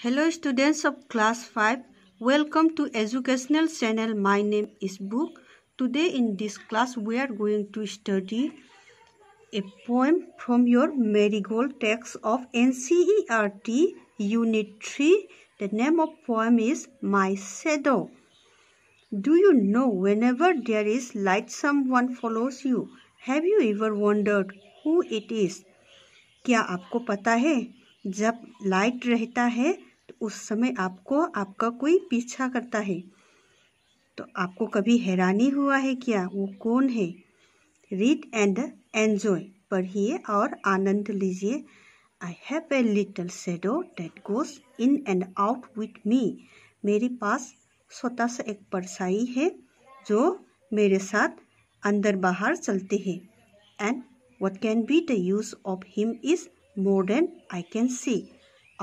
Hello students of class 5. Welcome to educational channel. My name is Book. Today in this class we are going to study a poem from your Marigold text of NCERT Unit 3. The name of poem is My Shadow. Do you know whenever there is light someone follows you? Have you ever wondered who it is? क्या आपको पता है जब light रहता है तो उस समय आपको आपका कोई पीछा करता है तो आपको कभी हैरानी हुआ है क्या वो कौन है रीड एंड एन्जॉय पढ़िए और आनंद लीजिए I have a little shadow that goes in and out with me मेरे पास स्वतः से एक परसाई है जो मेरे साथ अंदर बाहर चलते हैं and what can be the use of him is more than I can see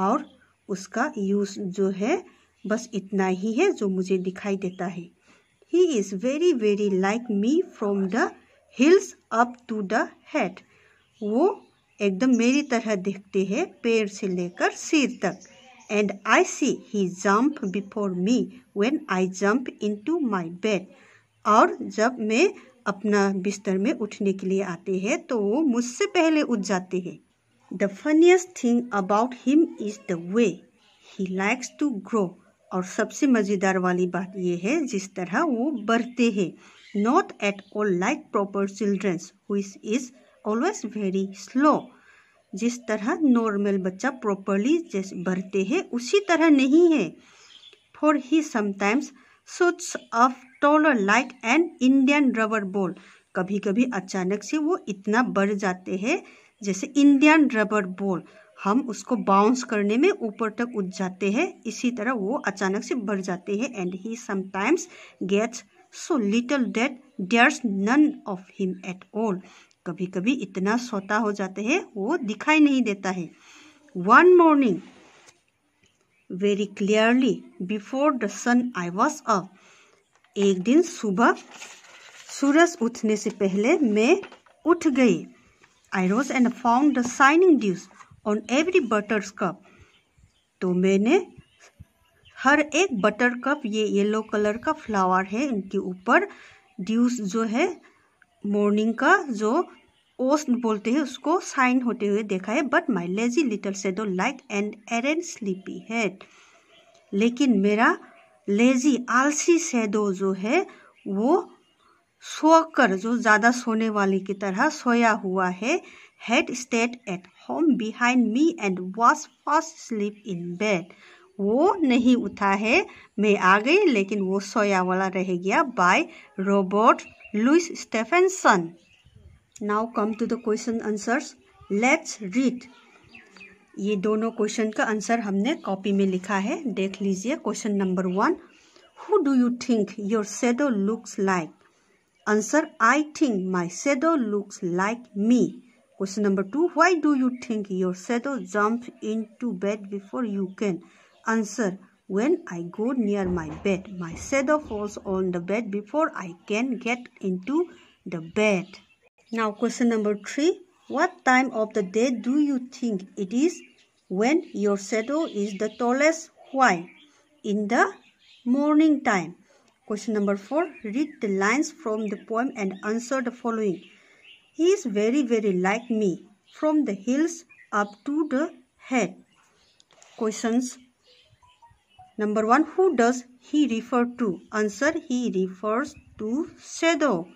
और उसका यूज जो है बस इतना ही है जो मुझे दिखाई देता है he is very very like me from the heels up to the head वो एकदम मेरी तरह देखते हैं पैर से लेकर सिर तक and I see he jump before me when I jump into my bed और जब मैं अपना बिस्तर में उठने के लिए आते हैं तो वो मुझसे पहले उठ जाते हैं The funniest thing about him is the way he likes to grow. और सबसे मज़ेदार वाली बात यह है जिस तरह वो बढ़ते हैं not at all like proper children's which is always very slow जिस तरह नॉर्मल बच्चा प्रॉपरली जैसे बढ़ते हैं उसी तरह नहीं है for he sometimes shoots of taller like an Indian rubber ball कभी कभी अचानक से वो इतना बढ़ जाते हैं जैसे इंडियन रबर बॉल हम उसको बाउंस करने में ऊपर तक उठ जाते हैं इसी तरह वो अचानक से बढ़ जाते हैं and he sometimes gets so little that there's none of him at all कभी कभी इतना सोता हो जाते हैं वो दिखाई नहीं देता है one morning very clearly before the sun I was a एक दिन सुबह सूरज उठने से पहले मैं उठ गई I rose and found the shining dew on every buttercup तो मैंने हर एक बटर कप ये येलो कलर का फ्लावर है इनके ऊपर ड्यूस जो है मॉर्निंग का जो ओस्ट बोलते हैं उसको साइन होते हुए देखा है but my lazy little though like and arrant sleepyhead लेकिन मेरा लेजी आलसी सेडो जो है वो सोकर जो ज़्यादा सोने वाले की तरह सोया हुआ है had stayed at home behind me and was fast sleep in bed वो नहीं उठा है मैं आ गई लेकिन वो सोया वाला रह गया by Robert Louis Stevenson now come to the question answers let's read ये दोनों क्वेश्चन का आंसर हमने कॉपी में लिखा है देख लीजिए question number one who do you think your shadow looks like Answer I think my shadow looks like me. Question number two Why do you think your shadow jumps into bed before you can? Answer When I go near my bed, my shadow falls on the bed before I can get into the bed. Now, question number three What time of the day do you think it is when your shadow is the tallest? Why? In the morning time. Question number 4. Read the lines from the poem and answer the following. He is very very like me from the heels up to the head. Questions Number 1. Who does he refer to? Answer. He refers to shadow.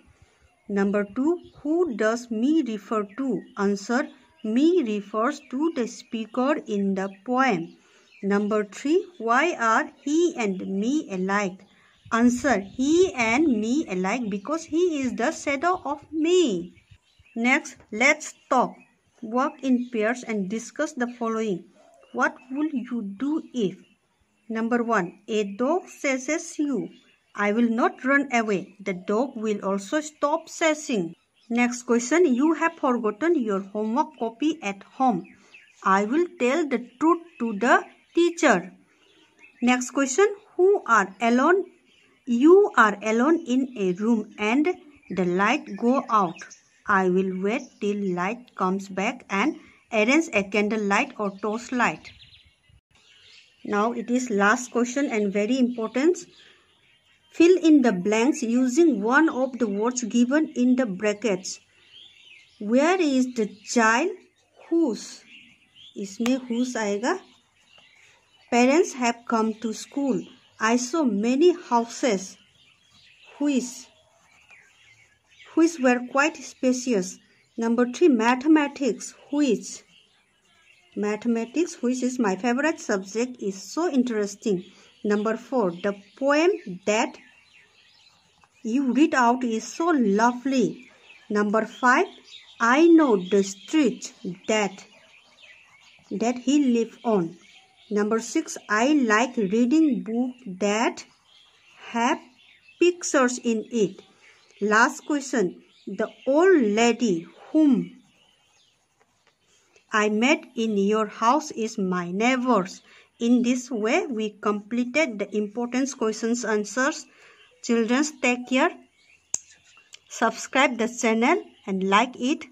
Number 2. Who does me refer to? Answer. Me refers to the speaker in the poem. Number 3. Why are he and me alike? Answer, he and me alike because he is the shadow of me. Next, let's talk. Work in pairs and discuss the following. What will you do if? Number one, a dog chases you. I will not run away. The dog will also stop chasing. Next question, you have forgotten your homework copy at home. I will tell the truth to the teacher. Next question, who are alone you are alone in a room and the light go out. I will wait till light comes back and arrange a candle light or torch light. Now it is last question and very important. Fill in the blanks using one of the words given in the brackets. Where is the child whose? me whose Aiga. Parents have come to school. I saw many houses which, which were quite spacious. Number three, mathematics, which mathematics, which is my favorite subject, is so interesting. Number four, the poem that you read out is so lovely. Number five, I know the street that that he lives on. Number six, I like reading book that have pictures in it. Last question, the old lady whom I met in your house is my neighbors. In this way, we completed the importance questions answers. Children, take care. Subscribe the channel and like it.